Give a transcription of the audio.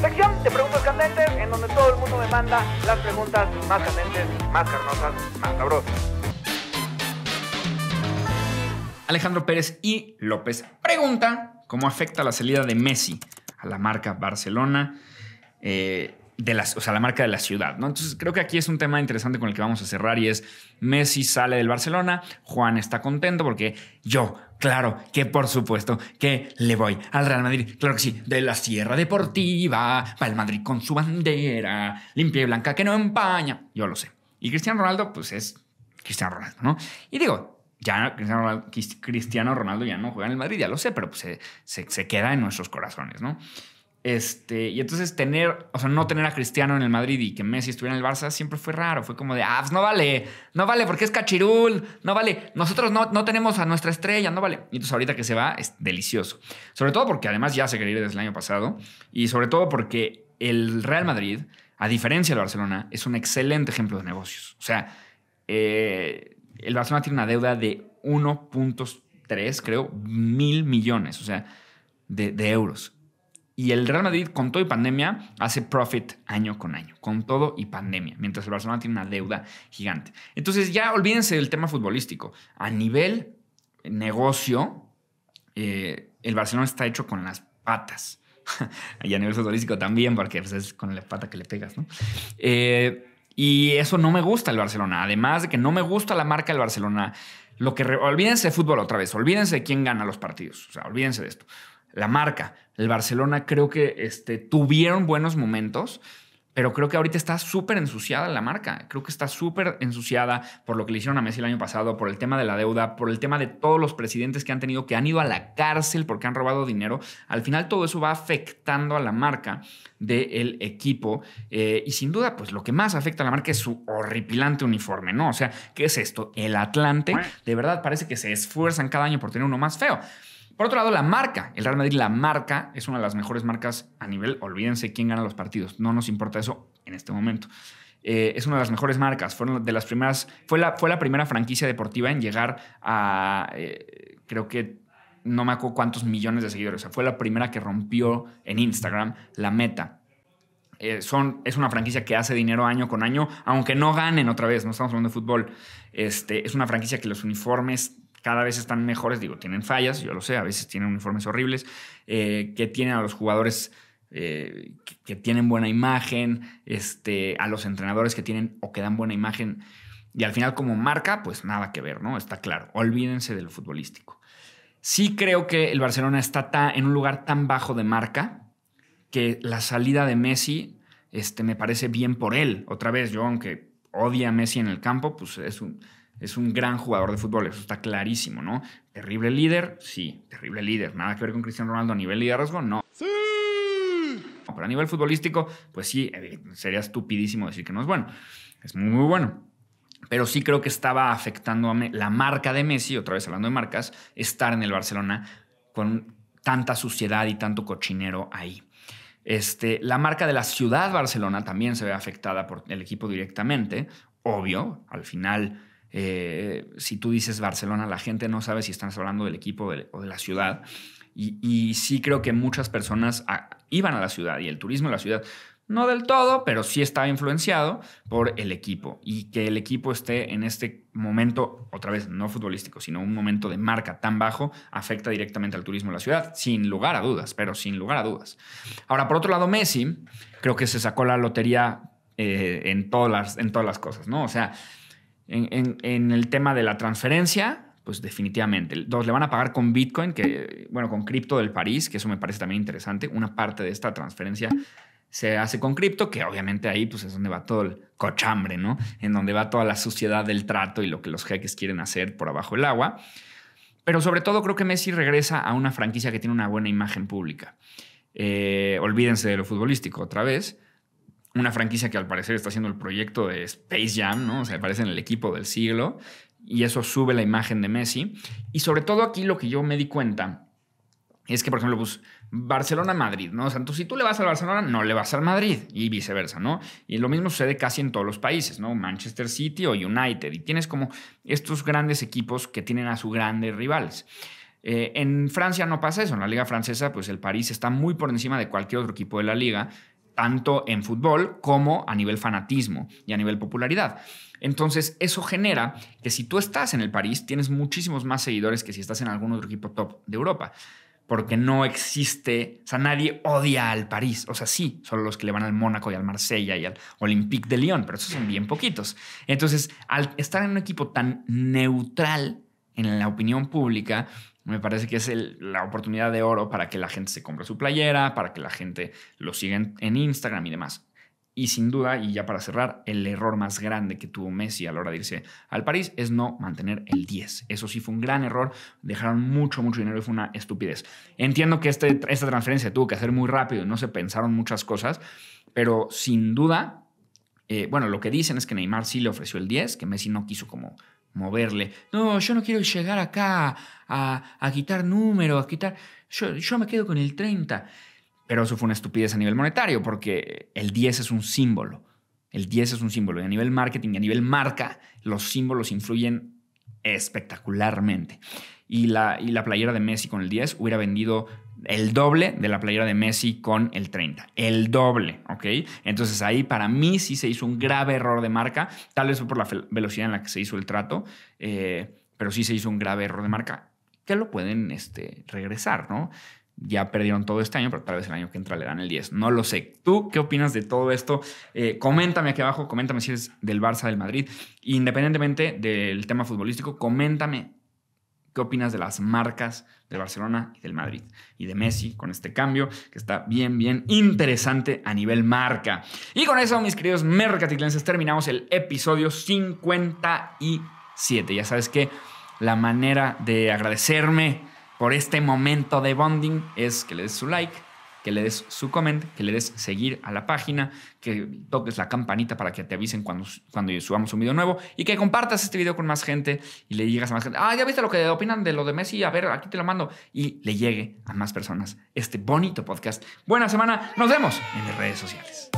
sección de preguntas candentes en donde todo el mundo me manda las preguntas más candentes, más carnosas, más sabrosas. Alejandro Pérez y López pregunta cómo afecta la salida de Messi a la marca Barcelona. Eh, de las, o sea, la marca de la ciudad, ¿no? Entonces creo que aquí es un tema interesante con el que vamos a cerrar y es Messi sale del Barcelona, Juan está contento porque yo, claro, que por supuesto que le voy al Real Madrid, claro que sí, de la Sierra Deportiva, Para el Madrid con su bandera, limpia y blanca que no empaña, yo lo sé. Y Cristiano Ronaldo, pues es Cristiano Ronaldo, ¿no? Y digo, ya Cristiano Ronaldo, ya no juega en el Madrid, ya lo sé, pero pues se queda en nuestros corazones, ¿no? Este, y entonces tener, o sea, no tener a Cristiano en el Madrid y que Messi estuviera en el Barça siempre fue raro. Fue como de, ah, pues no vale, no vale porque es cachirul, no vale. Nosotros no, no tenemos a nuestra estrella, no vale. Y entonces ahorita que se va es delicioso. Sobre todo porque además ya se quería ir desde el año pasado y sobre todo porque el Real Madrid, a diferencia del Barcelona, es un excelente ejemplo de negocios. O sea, eh, el Barcelona tiene una deuda de 1.3, creo, mil millones, o sea, de, de euros y el Real Madrid, con todo y pandemia, hace profit año con año, con todo y pandemia, mientras el Barcelona tiene una deuda gigante. Entonces ya olvídense del tema futbolístico. A nivel negocio, eh, el Barcelona está hecho con las patas. y a nivel futbolístico también, porque pues, es con la pata que le pegas, ¿no? Eh, y eso no me gusta el Barcelona. Además de que no me gusta la marca del Barcelona. Lo que olvídense de fútbol otra vez, olvídense de quién gana los partidos, o sea, olvídense de esto la marca. El Barcelona creo que este, tuvieron buenos momentos, pero creo que ahorita está súper ensuciada la marca. Creo que está súper ensuciada por lo que le hicieron a Messi el año pasado, por el tema de la deuda, por el tema de todos los presidentes que han tenido que han ido a la cárcel porque han robado dinero. Al final todo eso va afectando a la marca del equipo eh, y sin duda pues lo que más afecta a la marca es su horripilante uniforme, ¿no? O sea, ¿qué es esto? El Atlante, de verdad parece que se esfuerzan cada año por tener uno más feo. Por otro lado, la marca. El Real Madrid, la marca, es una de las mejores marcas a nivel. Olvídense quién gana los partidos. No nos importa eso en este momento. Eh, es una de las mejores marcas. Fueron de las primeras, fue, la, fue la primera franquicia deportiva en llegar a, eh, creo que, no me acuerdo cuántos millones de seguidores. O sea, fue la primera que rompió en Instagram la meta. Eh, son, es una franquicia que hace dinero año con año, aunque no ganen otra vez, no estamos hablando de fútbol. Este, es una franquicia que los uniformes cada vez están mejores, digo, tienen fallas, yo lo sé, a veces tienen uniformes horribles, eh, que tienen a los jugadores eh, que, tienen buena imagen, este, a los entrenadores que tienen o que dan buena imagen, y al final como marca, pues nada que ver, ¿no? Está claro, olvídense del futbolístico. Sí creo que el Barcelona está en un lugar tan bajo de marca que la salida de Messi este, me parece bien por él. Otra vez, yo aunque odia a Messi en el campo, pues es un es un gran jugador de fútbol, eso está clarísimo, ¿no? Terrible líder, sí, terrible líder. Nada que ver con Cristiano Ronaldo a nivel liderazgo, no. Sí. pero a nivel futbolístico, pues sí, sería estupidísimo decir que no es bueno. Es muy, muy bueno pero sí creo que estaba afectando a la marca de Messi, otra vez hablando de marcas, estar en el Barcelona con tanta suciedad y tanto cochinero ahí. Este, la marca de la ciudad Barcelona también se ve afectada por el equipo directamente, obvio, al final eh, si tú dices Barcelona, la gente no sabe si estás hablando del equipo o de la ciudad. Y, sí creo que muchas personas ah, iban a la ciudad y el turismo de la ciudad, no del todo, pero sí estaba influenciado por el equipo y que el equipo esté en este momento, otra vez, no futbolístico, sino un momento de marca tan bajo, afecta directamente al turismo de la ciudad, sin lugar a dudas, pero sin lugar a dudas. Ahora, por otro lado, Messi creo que se sacó la lotería eh, en, todas en todas las cosas, ¿no? O sea, en, el tema de la transferencia, pues definitivamente. Dos, le van a pagar con Bitcoin, que, bueno, con cripto del París, que eso me parece también interesante. Una parte de esta transferencia se hace con cripto, que obviamente ahí pues, es donde va todo el cochambre, ¿no? En donde va toda la suciedad del trato y lo que los jeques quieren hacer por abajo el agua. Pero sobre todo creo que Messi regresa a una franquicia que tiene una buena imagen pública. Eh, olvídense de lo futbolístico otra vez una franquicia que al parecer está haciendo el proyecto de Space Jam, ¿no? O sea, aparece en el equipo del siglo y eso sube la imagen de Messi. Y sobre todo aquí lo que yo me di cuenta es que, por ejemplo, pues Barcelona-Madrid, ¿no? O sea, si tú le vas al Barcelona, no le vas al Madrid y viceversa, ¿no? Y lo mismo sucede casi en todos los países, ¿no? Manchester City o United. Y tienes como estos grandes equipos que tienen a sus grandes rivales. Eh, en Francia no pasa eso, en la liga francesa pues el París está muy por encima de cualquier otro equipo de la liga tanto en fútbol como a nivel fanatismo y a nivel popularidad. Entonces, eso genera que si tú estás en el París, tienes muchísimos más seguidores que si estás en algún otro equipo top de Europa. Porque no existe, o sea, nadie odia al París. O sea, sí, solo los que le van al Mónaco y al Marsella y al Olympique de Lyon, pero esos son bien poquitos. Entonces, al estar en un equipo tan neutral en la opinión pública, me parece que es la oportunidad de oro para que la gente se compre su playera, para que la gente lo siga en, Instagram y demás. Y sin duda, y ya para cerrar, el error más grande que tuvo Messi a la hora de irse al París es no mantener el 10. Eso sí fue un gran error, dejaron mucho, mucho dinero y fue una estupidez. Entiendo que este, esta transferencia tuvo que hacer muy rápido y no se pensaron muchas cosas, pero sin duda eh, bueno, lo que dicen es que Neymar sí le ofreció el 10, que Messi no quiso como moverle. No, yo no quiero llegar acá a, quitar número, a quitar... Yo, me quedo con el 30. Pero eso fue una estupidez a nivel monetario, porque el 10 es un símbolo. El 10 es un símbolo. Y a nivel marketing a nivel marca, los símbolos influyen espectacularmente. Y la, y la playera de Messi con el 10 hubiera vendido el doble de la playera de Messi con el 30. El doble, ¿ok? Entonces ahí para mí sí se hizo un grave error de marca, tal vez fue por la velocidad en la que se hizo el trato, eh, pero sí se hizo un grave error de marca, que lo pueden este, regresar, ¿no? Ya perdieron todo este año, pero tal vez el año que entra le dan el 10. No lo sé. ¿Tú qué opinas de todo esto? Eh, coméntame aquí abajo, coméntame si eres del Barça, del Madrid. Independientemente del tema futbolístico, coméntame ¿Qué opinas de las marcas de Barcelona y del Madrid? Y de Messi con este cambio que está bien, bien interesante a nivel marca. Y con eso, mis queridos mercaticlenses, terminamos el episodio 57. Ya sabes que la manera de agradecerme por este momento de bonding es que le des su like que le des su comment, que le des seguir a la página, que toques la campanita para que te avisen cuando, cuando subamos un video nuevo y que compartas este video con más gente y le digas a más gente, ah, ya viste lo que opinan de lo de Messi, a ver, aquí te lo mando y le llegue a más personas este bonito podcast. Buena semana, nos vemos en las redes sociales.